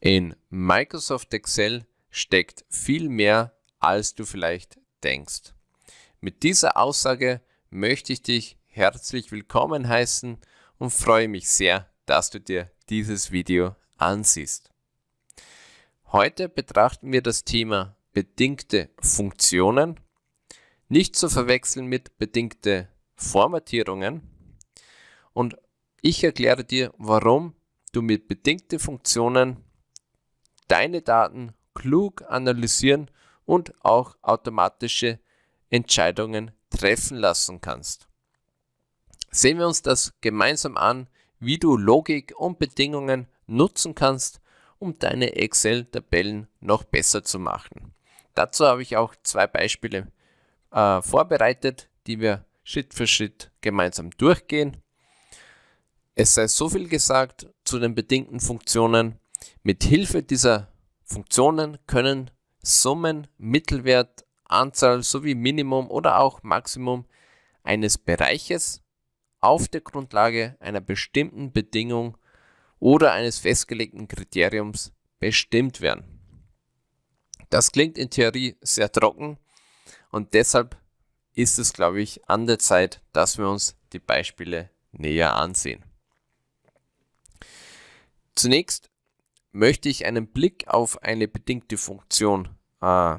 In Microsoft Excel steckt viel mehr, als du vielleicht denkst. Mit dieser Aussage möchte ich dich herzlich willkommen heißen und freue mich sehr, dass du dir dieses Video ansiehst. Heute betrachten wir das Thema bedingte Funktionen, nicht zu verwechseln mit bedingte Formatierungen und ich erkläre dir, warum du mit bedingte Funktionen deine Daten klug analysieren und auch automatische Entscheidungen treffen lassen kannst. Sehen wir uns das gemeinsam an, wie du Logik und Bedingungen nutzen kannst, um deine Excel-Tabellen noch besser zu machen. Dazu habe ich auch zwei Beispiele äh, vorbereitet, die wir Schritt für Schritt gemeinsam durchgehen. Es sei so viel gesagt zu den bedingten Funktionen, mit Hilfe dieser Funktionen können Summen, Mittelwert, Anzahl sowie Minimum oder auch Maximum eines Bereiches auf der Grundlage einer bestimmten Bedingung oder eines festgelegten Kriteriums bestimmt werden. Das klingt in Theorie sehr trocken und deshalb ist es, glaube ich, an der Zeit, dass wir uns die Beispiele näher ansehen. Zunächst möchte ich einen Blick auf eine bedingte Funktion äh,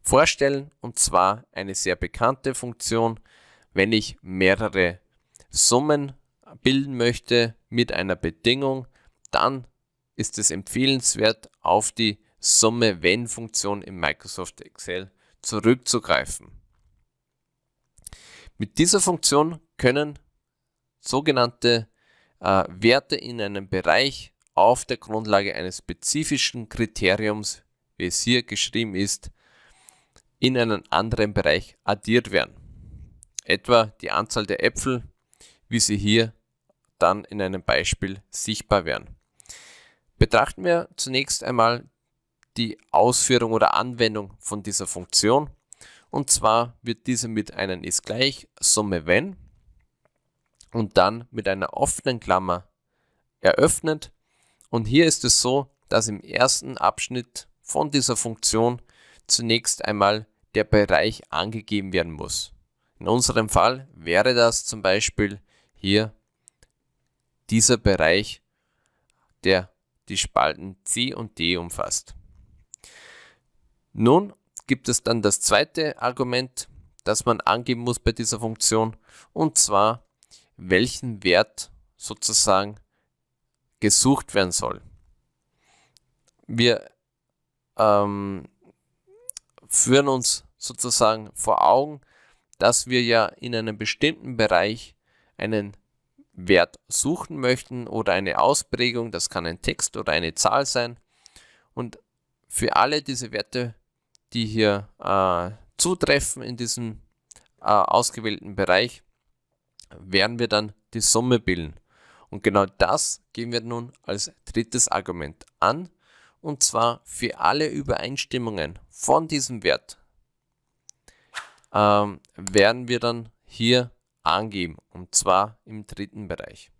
vorstellen, und zwar eine sehr bekannte Funktion, wenn ich mehrere Summen bilden möchte mit einer Bedingung, dann ist es empfehlenswert, auf die Summe-Wenn-Funktion in Microsoft Excel zurückzugreifen. Mit dieser Funktion können sogenannte äh, Werte in einem Bereich auf der Grundlage eines spezifischen Kriteriums, wie es hier geschrieben ist, in einen anderen Bereich addiert werden. Etwa die Anzahl der Äpfel, wie sie hier dann in einem Beispiel sichtbar werden. Betrachten wir zunächst einmal die Ausführung oder Anwendung von dieser Funktion. Und zwar wird diese mit einem ist gleich Summe wenn und dann mit einer offenen Klammer eröffnet und hier ist es so, dass im ersten Abschnitt von dieser Funktion zunächst einmal der Bereich angegeben werden muss. In unserem Fall wäre das zum Beispiel hier dieser Bereich, der die Spalten C und D umfasst. Nun gibt es dann das zweite Argument, das man angeben muss bei dieser Funktion, und zwar welchen Wert sozusagen gesucht werden soll. Wir ähm, führen uns sozusagen vor Augen, dass wir ja in einem bestimmten Bereich einen Wert suchen möchten oder eine Ausprägung, das kann ein Text oder eine Zahl sein. Und für alle diese Werte, die hier äh, zutreffen in diesem äh, ausgewählten Bereich, werden wir dann die Summe bilden. Und genau das gehen wir nun als drittes Argument an, und zwar für alle Übereinstimmungen von diesem Wert ähm, werden wir dann hier angeben, und zwar im dritten Bereich.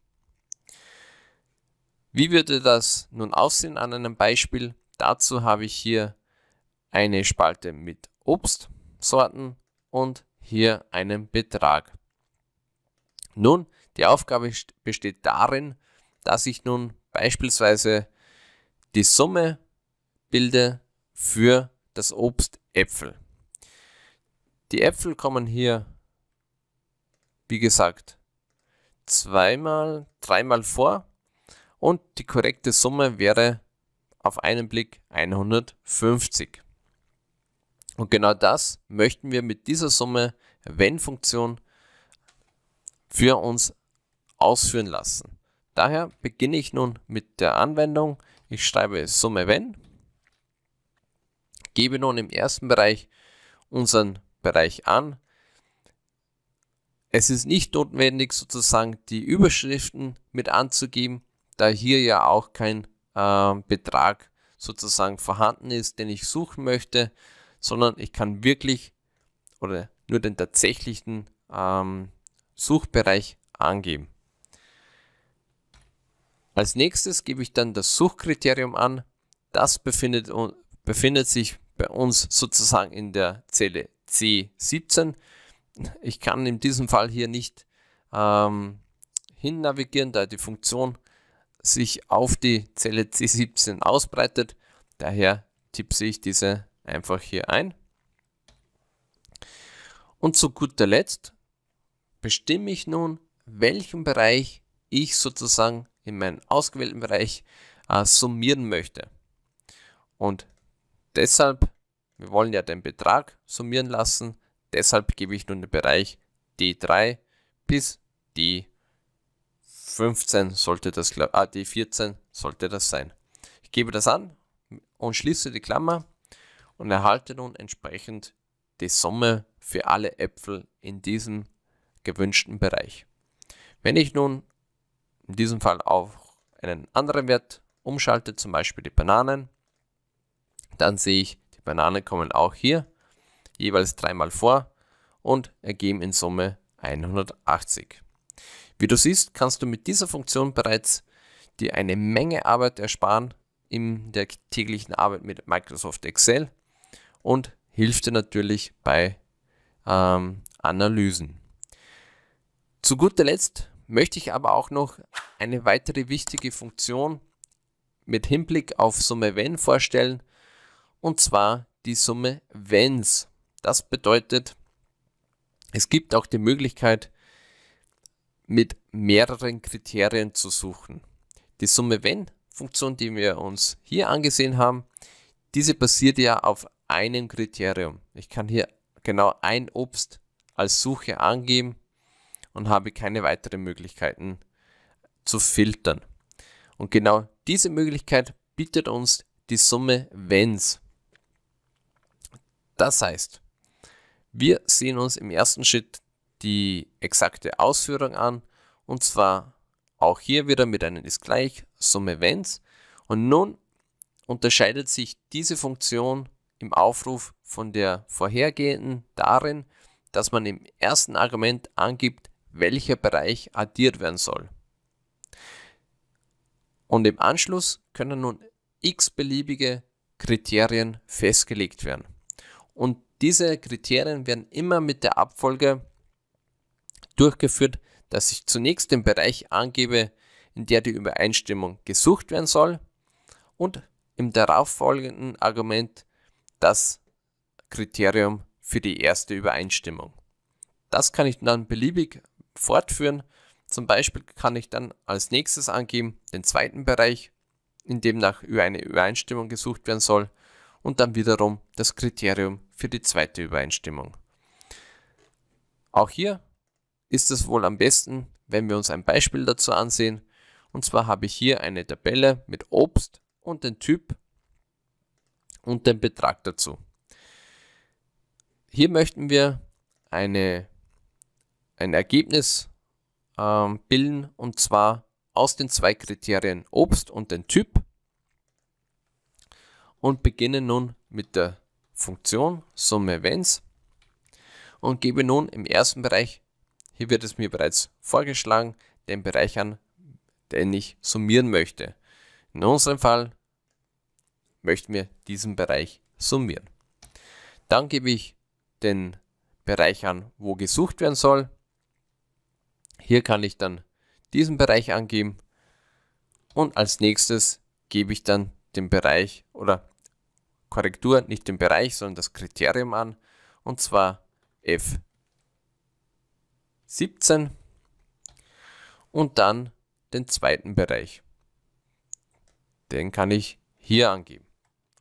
Wie würde das nun aussehen an einem Beispiel? Dazu habe ich hier eine Spalte mit Obstsorten und hier einen Betrag. Nun, die Aufgabe besteht darin, dass ich nun beispielsweise die Summe bilde für das Obst Äpfel. Die Äpfel kommen hier, wie gesagt, zweimal, dreimal vor und die korrekte Summe wäre auf einen Blick 150. Und genau das möchten wir mit dieser Summe wenn-Funktion für uns ausführen lassen. Daher beginne ich nun mit der Anwendung. Ich schreibe Summe wenn, gebe nun im ersten Bereich unseren Bereich an. Es ist nicht notwendig, sozusagen die Überschriften mit anzugeben, da hier ja auch kein äh, Betrag sozusagen vorhanden ist, den ich suchen möchte, sondern ich kann wirklich oder nur den tatsächlichen ähm, Suchbereich angeben. Als nächstes gebe ich dann das Suchkriterium an. Das befindet, befindet sich bei uns sozusagen in der Zelle C17. Ich kann in diesem Fall hier nicht ähm, hin navigieren, da die Funktion sich auf die Zelle C17 ausbreitet. Daher tippe ich diese einfach hier ein. Und zu guter Letzt bestimme ich nun, welchen Bereich ich sozusagen in meinen ausgewählten Bereich äh, summieren möchte. Und deshalb, wir wollen ja den Betrag summieren lassen, deshalb gebe ich nun den Bereich D3 bis D15 sollte das, ah, D14 sollte das sein. Ich gebe das an und schließe die Klammer und erhalte nun entsprechend die Summe für alle Äpfel in diesem gewünschten Bereich. Wenn ich nun in diesem Fall auf einen anderen Wert umschalte, zum Beispiel die Bananen, dann sehe ich, die Bananen kommen auch hier jeweils dreimal vor und ergeben in Summe 180. Wie du siehst, kannst du mit dieser Funktion bereits dir eine Menge Arbeit ersparen in der täglichen Arbeit mit Microsoft Excel und hilft dir natürlich bei ähm, Analysen. Zu guter Letzt möchte ich aber auch noch eine weitere wichtige Funktion mit Hinblick auf Summe wenn vorstellen, und zwar die Summe wenns. Das bedeutet, es gibt auch die Möglichkeit, mit mehreren Kriterien zu suchen. Die Summe wenn Funktion, die wir uns hier angesehen haben, diese basiert ja auf einem Kriterium. Ich kann hier genau ein Obst als Suche angeben und habe keine weiteren Möglichkeiten zu filtern. Und genau diese Möglichkeit bietet uns die Summe Wenns. Das heißt, wir sehen uns im ersten Schritt die exakte Ausführung an und zwar auch hier wieder mit einem ist gleich Summe Wenns und nun unterscheidet sich diese Funktion im Aufruf von der vorhergehenden darin, dass man im ersten Argument angibt, welcher Bereich addiert werden soll. Und im Anschluss können nun x beliebige Kriterien festgelegt werden. Und diese Kriterien werden immer mit der Abfolge durchgeführt, dass ich zunächst den Bereich angebe, in der die Übereinstimmung gesucht werden soll und im darauffolgenden Argument das Kriterium für die erste Übereinstimmung. Das kann ich dann beliebig fortführen. Zum Beispiel kann ich dann als nächstes angeben den zweiten Bereich, in dem nach über eine Übereinstimmung gesucht werden soll und dann wiederum das Kriterium für die zweite Übereinstimmung. Auch hier ist es wohl am besten, wenn wir uns ein Beispiel dazu ansehen. Und zwar habe ich hier eine Tabelle mit Obst und den Typ und den Betrag dazu. Hier möchten wir eine ein Ergebnis ähm, bilden und zwar aus den zwei Kriterien Obst und den Typ und beginne nun mit der Funktion Summe Events und gebe nun im ersten Bereich, hier wird es mir bereits vorgeschlagen, den Bereich an, den ich summieren möchte. In unserem Fall möchten wir diesen Bereich summieren. Dann gebe ich den Bereich an, wo gesucht werden soll. Hier kann ich dann diesen Bereich angeben und als nächstes gebe ich dann den Bereich oder Korrektur, nicht den Bereich, sondern das Kriterium an und zwar F17 und dann den zweiten Bereich. Den kann ich hier angeben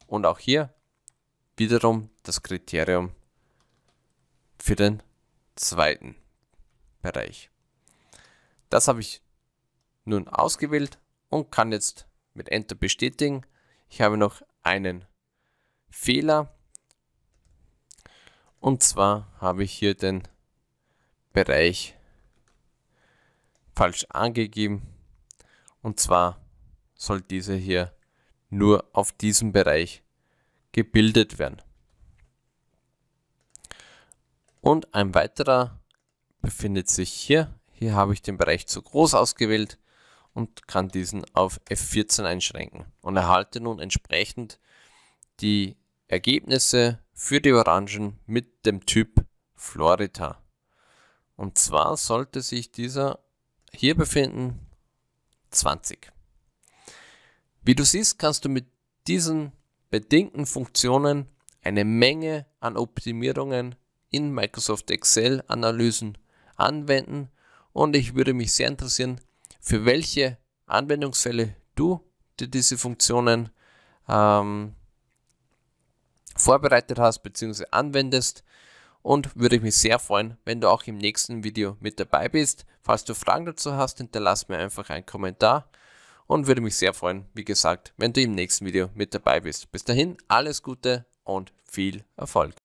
und auch hier wiederum das Kriterium für den zweiten Bereich. Das habe ich nun ausgewählt und kann jetzt mit Enter bestätigen. Ich habe noch einen Fehler. Und zwar habe ich hier den Bereich falsch angegeben. Und zwar soll dieser hier nur auf diesem Bereich gebildet werden. Und ein weiterer befindet sich hier hier habe ich den Bereich zu groß ausgewählt und kann diesen auf F14 einschränken und erhalte nun entsprechend die Ergebnisse für die Orangen mit dem Typ Florida. Und zwar sollte sich dieser hier befinden, 20. Wie du siehst, kannst du mit diesen bedingten Funktionen eine Menge an Optimierungen in Microsoft Excel Analysen anwenden und ich würde mich sehr interessieren, für welche Anwendungsfälle du dir diese Funktionen ähm, vorbereitet hast bzw. anwendest. Und würde ich mich sehr freuen, wenn du auch im nächsten Video mit dabei bist. Falls du Fragen dazu hast, hinterlass mir einfach einen Kommentar und würde mich sehr freuen, wie gesagt, wenn du im nächsten Video mit dabei bist. Bis dahin, alles Gute und viel Erfolg.